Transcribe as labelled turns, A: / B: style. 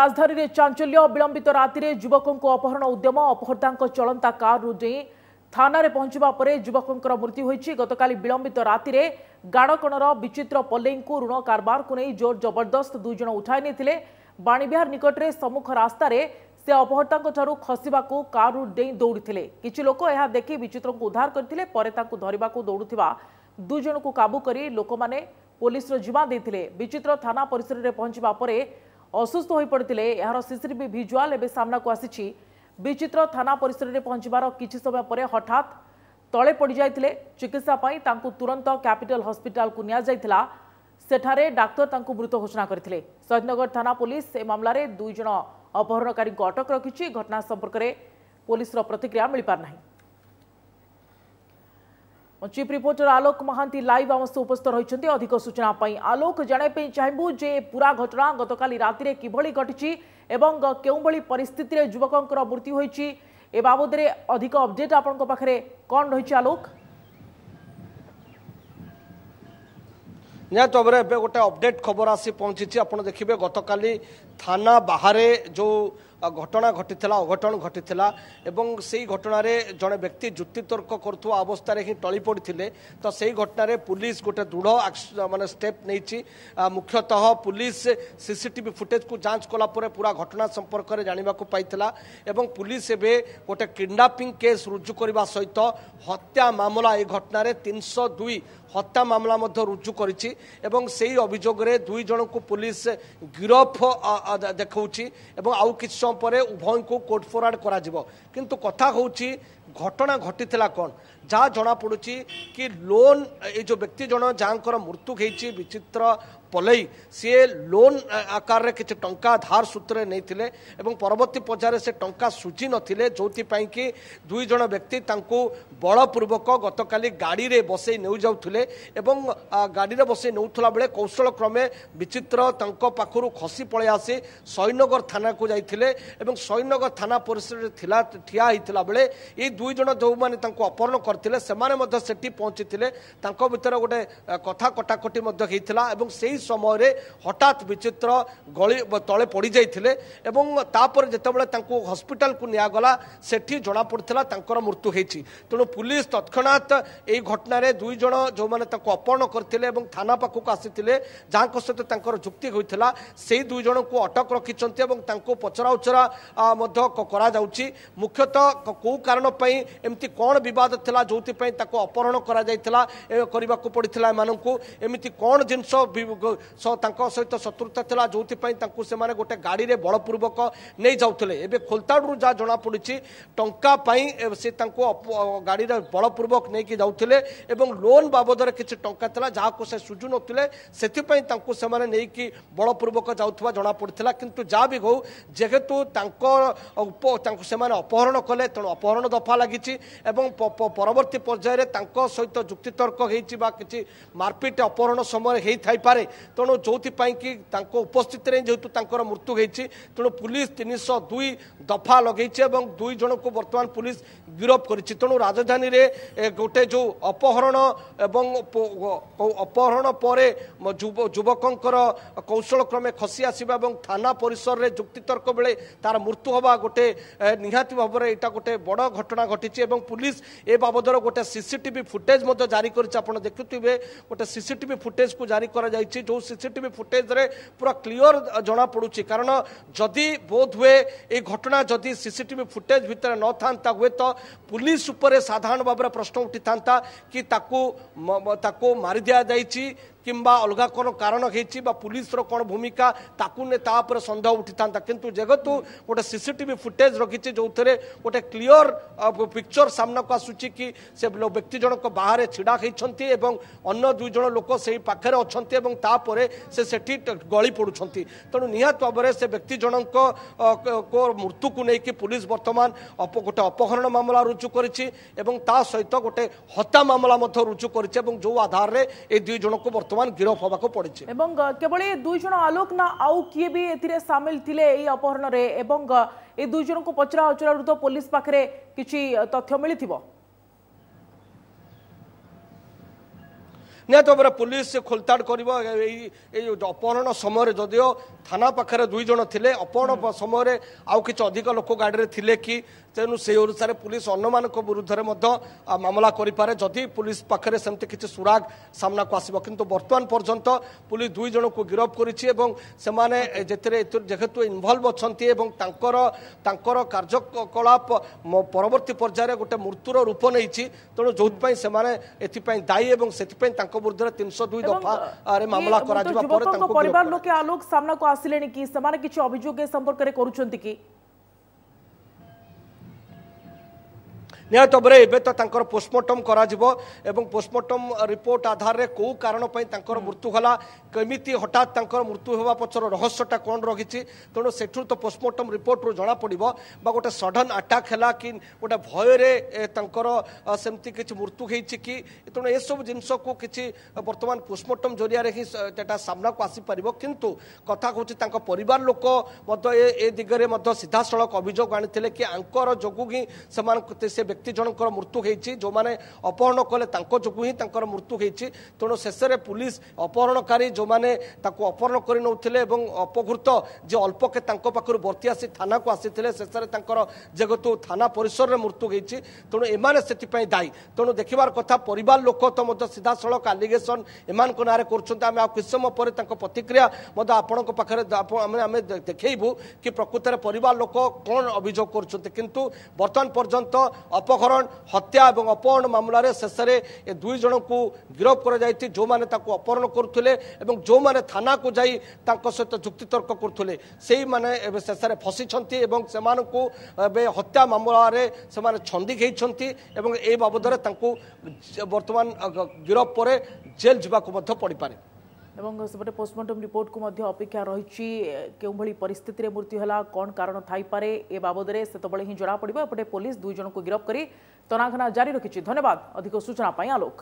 A: রাজধানীর চাঞ্চল্য বিলম্বিত রাতে যুবক অপহরণ উদ্যম অপহর্তা চলন্তা কারু ডেঁ থানায় পৌঁছবা পরে যুবকর মৃত্যু হয়েছে গতকাল বিলম্বিত রাতে গাড়কণর বিচিত্র পল্লেঙ্কু ঋণ কারবার জোর জবরদস্ত দুইজন উঠাই নিয়ে বাণীবিহার নিকটরে সম্মুখ রাস্তায় ସେ ଅପହର୍ତ୍ତାଙ୍କ ଠାରୁ ଖସିବାକୁ କାର୍ରୁ ଡେଇଁ ଦୌଡ଼ିଥିଲେ କିଛି ଲୋକ ଏହା ଦେଖି ବିଚିତ୍ରଙ୍କୁ ଉଦ୍ଧାର କରିଥିଲେ ପରେ ତାଙ୍କୁ ଧରିବାକୁ ଦୌଡ଼ୁଥିବା ଦୁଇ ଜଣଙ୍କୁ କାବୁ କରି ଲୋକମାନେ ପୋଲିସର ଜିମା ଦେଇଥିଲେ ବିଚିତ୍ର ଥାନା ପରିସରରେ ପହଞ୍ଚିବା ପରେ অসুস্থ হয়ে পড়ে এর সিসিটিভি ভিজুয়াল এবে সামনাকু আসিছি বিচিত্র থানা পরিসরের পৌঁছবার কিছু সময় পরে হঠাৎ তলে পড়ে যাই চিকিৎসা পাই তাঁকু তুরন্ত ক্যাপিটাল হসপিটাল নিয়ে নিয়া যাইতিলা সেঠারে ডাক্তার তাঁকু মৃত ঘোষণা করে শহীদনগর থানা পুলিশ এ মামলার দুইজন অপহরণকারী অটক রাখি ঘটনা সম্পর্কের পুলিশর প্রতিক্রিয়া মিপার না chief reporter Alok Mohanty live আমার উপস্থিত রয়েছেন অধিক সূচনা আলোক জাঁয়া চাহিবু যে পুরা ঘটনা গতকালি রাতে কিভাবে ঘটিছি এবং কেউভাবে পরিস্থিতি যুবকর মৃত্যু হয়েছে এ বাবদে অধিক অপডেট আপনার পাখে কণ রয়েছে আলোক
B: ନିହାତି ଭାବରେ ଏବେ ଗୋଟେ ଅପଡେଟ୍ ଖବର ଆସି ପହଞ୍ଚିଛି ଆପଣ ଦେଖିବେ ଗତକାଲି থানা বাহারে যে ঘটনা ঘটিলা অঘটন ঘটিলা এবং সেই ঘটনার জনে ব্যক্তি যুক্তিতর্ক করুয়া অবস্থায় হি টলি পড়িলে তো সেই ঘটনার পুলিশ গোটে দৃঢ় মানে স্টেপ নিয়েছি মুখ্যতঃ পুলিশ সিসিটিভি ফুটেজ কু যাঞ্চ কলাপরে পুরা ঘটনা সম্পর্কের জাঁয়া পাই এবং পুলিশ এবে গোটে কিডনাপিং কেস রুজু করা সহিত হত্যা মামলা এই ঘটনার তিনশো দুই হত্যা মামলা মধ্য রুজু করেছি এবং সেই অভিযোগের দুই জনক পুলিশ গিরফ ଦେଖାଉଛି ଏବଂ ଆଉ କିଛି ସମୟ ପରେ ଉଭୟଙ୍କୁ କୋର୍ଟ ଫରୱାର୍ଡ଼ କରାଯିବ କିନ୍ତୁ କଥା ହେଉଛି ଘଟଣା ଘଟିଥିଲା କ'ଣ ଯାହା ଜଣାପଡ଼ୁଛି କି ଲୋନ୍ ଏ ଯେଉଁ ବ୍ୟକ୍ତି ଜଣ ଯାହାଙ୍କର ମୃତ୍ୟୁ ହେଇଛି ବିଚିତ୍ର ପଲେଇ ସିଏ ଲୋନ୍ ଆକାରରେ କିଛି ଟଙ୍କା ଧାର ସୂତ୍ରରେ ନେଇଥିଲେ ଏବଂ ପରବର୍ତ୍ତୀ ପର୍ଯ୍ୟାୟରେ ସେ ଟଙ୍କା ସୁଝି ନଥିଲେ ଯେଉଁଥିପାଇଁ କି ଦୁଇ ଜଣ ବ୍ୟକ୍ତି ତାଙ୍କୁ ବଳପୂର୍ବକ ଗତକାଲି ଗାଡ଼ିରେ ବସେଇ ନେଉଯାଉଥିଲେ ଏବଂ ଗାଡ଼ିରେ ବସେଇ ନେଉଥିଲା ବେଳେ କୌଶଳ କ୍ରମେ ବିଚିତ୍ର ତାଙ୍କ ପାଖରୁ ଖସି ପଳେଇ ଆସି ସୈନଗର ଥାନାକୁ ଯାଇଥିଲେ ଏବଂ ସୈନଗର ଥାନା ପରିସରରେ ଥିଲା ଠିଆ ହୋଇଥିଲା ବେଳେ ଏଇ ଦୁଇ ଜଣ ଯେଉଁମାନେ ତାଙ୍କୁ ଅପହରଣ କରିଥିଲେ ସେମାନେ ମଧ୍ୟ ସେଠି ପହଞ୍ଚିଥିଲେ ତାଙ୍କ ଭିତରେ ଗୋଟେ କଥା କଟାକଟି ମଧ୍ୟ ହୋଇଥିଲା ଏବଂ ସେଇ ସେହି ସମୟରେ ହଠାତ୍ ବିଚିତ୍ର ଗଳି ତଳେ ପଡ଼ିଯାଇଥିଲେ ଏବଂ ତାପରେ ଯେତେବେଳେ ତାଙ୍କୁ ହସ୍ପିଟାଲକୁ ନିଆଗଲା ସେଠି ଜଣାପଡ଼ିଥିଲା ତାଙ୍କର ମୃତ୍ୟୁ ହୋଇଛି ତେଣୁ ପୁଲିସ୍ ତତ୍କ୍ଷଣାତ୍ ଏହି ଘଟଣାରେ ଦୁଇ ଜଣ ଯେଉଁମାନେ ତାଙ୍କୁ ଅପହରଣ କରିଥିଲେ ଏବଂ ଥାନା ପାଖକୁ ଆସିଥିଲେ ଯାହାଙ୍କ ସହିତ ତାଙ୍କର ଯୁକ୍ତି ହୋଇଥିଲା ସେହି ଦୁଇ ଜଣଙ୍କୁ ଅଟକ ରଖିଛନ୍ତି ଏବଂ ତାଙ୍କୁ ପଚରାଉଚରା ମଧ୍ୟ କରାଯାଉଛି ମୁଖ୍ୟତଃ କେଉଁ କାରଣ ପାଇଁ ଏମିତି କ'ଣ ବିବାଦ ଥିଲା ଯେଉଁଥିପାଇଁ ତାକୁ ଅପହରଣ କରାଯାଇଥିଲା କରିବାକୁ ପଡ଼ିଥିଲା ଏମାନଙ୍କୁ ଏମିତି କ'ଣ ଜିନିଷ ତାଙ୍କ ସହିତ ଶତ୍ରୁତା ଥିଲା ଯେଉଁଥିପାଇଁ ତାଙ୍କୁ ସେମାନେ ଗୋଟେ ଗାଡ଼ିରେ ବଳପୂର୍ବକ ନେଇଯାଉଥିଲେ ଏବେ ଖୋଲତାଡ଼ରୁ ଯାହା ଜଣାପଡ଼ିଛି ଟଙ୍କା ପାଇଁ ସେ ତାଙ୍କୁ ଗାଡ଼ିରେ ବଳପୂର୍ବକ ନେଇକି ଯାଉଥିଲେ ଏବଂ ଲୋନ୍ ବାବଦରେ କିଛି ଟଙ୍କା ଥିଲା ଯାହାକୁ ସେ ଶୁଝୁନଥିଲେ ସେଥିପାଇଁ ତାଙ୍କୁ ସେମାନେ ନେଇକି ବଳପୂର୍ବକ ଯାଉଥିବା ଜଣାପଡ଼ିଥିଲା କିନ୍ତୁ ଯାହା ବି ହେଉ ଯେହେତୁ ତାଙ୍କ ତାଙ୍କୁ ସେମାନେ ଅପହରଣ କଲେ ତେଣୁ ଅପହରଣ ଦଫା ଲାଗିଛି ଏବଂ ପରବର୍ତ୍ତୀ ପର୍ଯ୍ୟାୟରେ ତାଙ୍କ ସହିତ ଯୁକ୍ତିତର୍କ ହେଇଛି ବା କିଛି ମାରପିଟ୍ ଅପହରଣ ସମୟରେ ହେଇଥାଇପାରେ ତେଣୁ ଯେଉଁଥିପାଇଁକି ତାଙ୍କ ଉପସ୍ଥିତିରେ ଯେହେତୁ ତାଙ୍କର ମୃତ୍ୟୁ ହୋଇଛି ତେଣୁ ପୁଲିସ୍ ତିନିଶହ ଦୁଇ ଦଫା ଲଗେଇଛି ଏବଂ ଦୁଇ ଜଣଙ୍କୁ ବର୍ତ୍ତମାନ ପୁଲିସ ଗିରଫ କରିଛି ତେଣୁ ରାଜଧାନୀରେ ଗୋଟେ ଯେଉଁ ଅପହରଣ ଏବଂ ଅପହରଣ ପରେ ଯୁବକଙ୍କର କୌଶଳକ୍ରମେ ଖସି ଆସିବା ଏବଂ ଥାନା ପରିସରରେ ଯୁକ୍ତିତର୍କ ବେଳେ ତାର ମୃତ୍ୟୁ ହେବା ଗୋଟେ ନିହାତି ଭାବରେ ଏଇଟା ଗୋଟେ ବଡ଼ ଘଟଣା ଘଟିଛି ଏବଂ ପୁଲିସ ଏ ବାବଦର ଗୋଟେ ସିସିଟିଭି ଫୁଟେଜ୍ ମଧ୍ୟ ଜାରି କରିଛି ଆପଣ ଦେଖୁଥିବେ ଗୋଟେ ସିସିଟିଭି ଫୁଟେଜ୍କୁ ଜାରି କରାଯାଇଛି ଯେଉଁ ସିସିଟିଭି ଫୁଟେଜ୍ରେ ପୁରା କ୍ଲିଅର୍ ଜଣାପଡ଼ୁଛି କାରଣ ଯଦି ବୋଧ ହୁଏ ଏ ଘଟଣା ଯଦି ସିସିଟିଭି ଫୁଟେଜ୍ ଭିତରେ ନଥାନ୍ତା ହୁଏତ ପୁଲିସ ଉପରେ ସାଧାରଣ ଭାବରେ ପ୍ରଶ୍ନ ଉଠିଥାନ୍ତା କି ତାକୁ ତାକୁ ମାରି ଦିଆଯାଇଛି কিংবা ଅଲଗା କ'ଣ କାରଣ ହେଇଛି ବା ପୁଲିସର କ'ଣ ଭୂମିକା ତାକୁ ନେଇ ତା ଉପରେ ସନ୍ଦେହ ଉଠିଥାନ୍ତା କିନ୍ତୁ ଯେହେତୁ ଗୋଟେ ସିସିଟିଭି ଫୁଟେଜ ରଖିଛି ଯେଉଁଥିରେ ଗୋଟେ କ୍ଲିଅର ପିକ୍ଚର ସାମ୍ନାକୁ ଆସୁଛି କି ସେ ବ୍ୟକ୍ତି ଜଣକ ବାହାରେ ଛିଡ଼ା ହେଇଛନ୍ତି ଏବଂ ଅନ୍ୟ ଦୁଇ ଜଣ ଲୋକ ସେଇ ପାଖରେ ଅଛନ୍ତି ଏବଂ ତାପରେ ସେ ସେଠି ଗଳି ପଡ଼ୁଛନ୍ତି ତେଣୁ ନିହାତି ଭାବରେ ସେ ବ୍ୟକ୍ତି ଜଣଙ୍କ ମୃତ୍ୟୁକୁ ନେଇକି ପୁଲିସ ବର୍ତ୍ତମାନ ଗୋଟେ ଅପହରଣ ମାମଲା ରୁଜୁ କରିଛି ଏବଂ ତା ସହିତ ଗୋଟେ ହତ୍ୟା ମାମଲା ମଧ୍ୟ ରୁଜୁ କରିଛି ଏବଂ ଯେଉଁ ଆଧାରରେ ଏ ଦୁଇ ଜଣଙ୍କୁ ବର୍ତ୍ତମାନ ବର୍ତ୍ତମାନ ଗିରଫ ହେବାକୁ ପଡ଼ିଛି
A: ଏବଂ କେବଳ ଏ ଦୁଇ ଜଣ ଆଲୋକ ନା ଆଉ କିଏ ବି ଏଥିରେ ସାମିଲ ଥିଲେ ଏହି ଅପହରଣରେ ଏବଂ ଏ ଦୁଇ ଜଣଙ୍କୁ ପଚରା ଉଚରାରୁ ତ ପୋଲିସ ପାଖରେ କିଛି ତଥ୍ୟ ମିଳିଥିବ
B: ନିହାତି ଭାବରେ ପୋଲିସ ସେ ଖୋଲତାଡ଼ କରିବ ଏଇ ଏଇ ଅପହରଣ ସମୟରେ ଯଦିଓ ଥାନା ପାଖରେ ଦୁଇ ଜଣ ଥିଲେ ଅପହରଣ ସମୟରେ ଆଉ କିଛି ଅଧିକ ଲୋକ ଗାଡ଼ିରେ ଥିଲେ କି ତେଣୁ ସେହି ଅନୁସାରେ ପୋଲିସ ଅନ୍ୟମାନଙ୍କ ବିରୁଦ୍ଧରେ ମଧ୍ୟ ମାମଲା କରିପାରେ ଯଦି ପୋଲିସ ପାଖରେ ସେମିତି କିଛି ସୁରାଗ ସାମ୍ନାକୁ ଆସିବ କିନ୍ତୁ ବର୍ତ୍ତମାନ ପର୍ଯ୍ୟନ୍ତ ପୋଲିସ ଦୁଇ ଜଣଙ୍କୁ ଗିରଫ କରିଛି ଏବଂ ସେମାନେ ଯେଥିରେ ଯେହେତୁ ଇନଭଲ୍ଭ ଅଛନ୍ତି ଏବଂ ତାଙ୍କର ତାଙ୍କର କାର୍ଯ୍ୟକଳାପ ପରବର୍ତ୍ତୀ ପର୍ଯ୍ୟାୟରେ ଗୋଟେ ମୃତ୍ୟୁର ରୂପ ନେଇଛି ତେଣୁ ଯେଉଁଥିପାଇଁ ସେମାନେ ଏଥିପାଇଁ ଦାୟୀ ଏବଂ ସେଥିପାଇଁ ତାଙ୍କ ବିରୁଦ୍ଧରେ ତିନିଶହ ଦୁଇ ଦଫାରେ ମାମଲା କରାଯିବା ପରେ ତାଙ୍କ ପରିବାର
A: ଲୋକେ ଆଲୋକ ସାମ୍ନାକୁ ଆସିଲେଣି କି ସେମାନେ କିଛି ଅଭିଯୋଗ ଏ ସମ୍ପର୍କରେ କରୁଛନ୍ତି କି
B: ନିହାତ ଭାବରେ ଏବେ ତ ତାଙ୍କର ପୋଷ୍ଟମର୍ଟମ୍ କରାଯିବ ଏବଂ ପୋଷ୍ଟମର୍ଟମ୍ ରିପୋର୍ଟ ଆଧାରରେ କେଉଁ କାରଣ ପାଇଁ ତାଙ୍କର ମୃତ୍ୟୁ ହେଲା କେମିତି ହଠାତ୍ ତାଙ୍କର ମୃତ୍ୟୁ ହେବା ପଛର ରହସ୍ୟଟା କ'ଣ ରହିଛି ତେଣୁ ସେଠୁ ତ ପୋଷ୍ଟମର୍ଟମ୍ ରିପୋର୍ଟରୁ ଜଣାପଡ଼ିବ ବା ଗୋଟେ ସଡନ୍ ଆଟାକ୍ ହେଲା କି ଗୋଟେ ଭୟରେ ତାଙ୍କର ସେମିତି କିଛି ମୃତ୍ୟୁ ହେଇଛି କି ତେଣୁ ଏସବୁ ଜିନିଷକୁ କିଛି ବର୍ତ୍ତମାନ ପୋଷ୍ଟମର୍ଟମ୍ ଜରିଆରେ ହିଁ ସେଟା ସାମ୍ନାକୁ ଆସିପାରିବ କିନ୍ତୁ କଥା ହେଉଛି ତାଙ୍କ ପରିବାର ଲୋକ ମଧ୍ୟ ଏ ଦିଗରେ ମଧ୍ୟ ସିଧାସଳଖ ଅଭିଯୋଗ ଆଣିଥିଲେ କି ଆଙ୍କର ଯୋଗୁଁ ହିଁ ସେମାନଙ୍କୁ ସେ ବ୍ୟକ୍ତି ଜଣଙ୍କର ମୃତ୍ୟୁ ହୋଇଛି ଯେଉଁମାନେ ଅପହରଣ କଲେ ତାଙ୍କ ଯୋଗୁଁ ହିଁ ତାଙ୍କର ମୃତ୍ୟୁ ହୋଇଛି ତେଣୁ ଶେଷରେ ପୁଲିସ ଅପହରଣକାରୀ ଯେଉଁମାନେ ତାକୁ ଅପହରଣ କରି ନେଉଥିଲେ ଏବଂ ଅପକୃତ ଯେ ଅଳ୍ପକେ ତାଙ୍କ ପାଖରୁ ବର୍ତ୍ତି ଆସି ଥାନାକୁ ଆସିଥିଲେ ଶେଷରେ ତାଙ୍କର ଯେହେତୁ ଥାନା ପରିସରରେ ମୃତ୍ୟୁ ହୋଇଛି ତେଣୁ ଏମାନେ ସେଥିପାଇଁ ଦାୟୀ ତେଣୁ ଦେଖିବାର କଥା ପରିବାର ଲୋକ ତ ମଧ୍ୟ ସିଧାସଳଖ ଆଲିଗେସନ୍ ଏମାନଙ୍କ ନାଁରେ କରୁଛନ୍ତି ଆମେ ଆଉ କିଛି ସମୟ ପରେ ତାଙ୍କ ପ୍ରତିକ୍ରିୟା ମଧ୍ୟ ଆପଣଙ୍କ ପାଖରେ ଆମେ ଆମେ ଦେଖେଇବୁ କି ପ୍ରକୃତରେ ପରିବାର ଲୋକ କ'ଣ ଅଭିଯୋଗ କରୁଛନ୍ତି କିନ୍ତୁ ବର୍ତ୍ତମାନ ପର୍ଯ୍ୟନ୍ତ অপহরণ হত্যা এবং অপহরণ মামলার শেষে এ দুই জনক গিরফ করা যাই যে তাকে অপহরণ করুলে এবং যে থানাকু যাই তাঁর সহ যুক্তিতর্ক করুলে সেই মানে এবার শেষে ফসি এবং সে হত্যা মামলার সে ছন্দি খেয়েছেন এবং এই বাবদরে তা বর্তমান গিরফ পরে জেল যা পড়িপারে
A: ଏବଂ ସେପଟେ ପୋଷ୍ଟମର୍ଟମ୍ ରିପୋର୍ଟକୁ ମଧ୍ୟ ଅପେକ୍ଷା ରହିଛି କେଉଁଭଳି ପରିସ୍ଥିତିରେ ମୃତ୍ୟୁ ହେଲା କ'ଣ କାରଣ ଥାଇପାରେ ଏ ବାବଦରେ ସେତେବେଳେ ହିଁ ଜଣାପଡ଼ିବ ଏପଟେ ପୋଲିସ ଦୁଇ ଜଣଙ୍କୁ ଗିରଫ କରି ତନାଘନା ଜାରି ରଖିଛି ଧନ୍ୟବାଦ ଅଧିକ ସୂଚନା ପାଇଁ ଆଲୋକ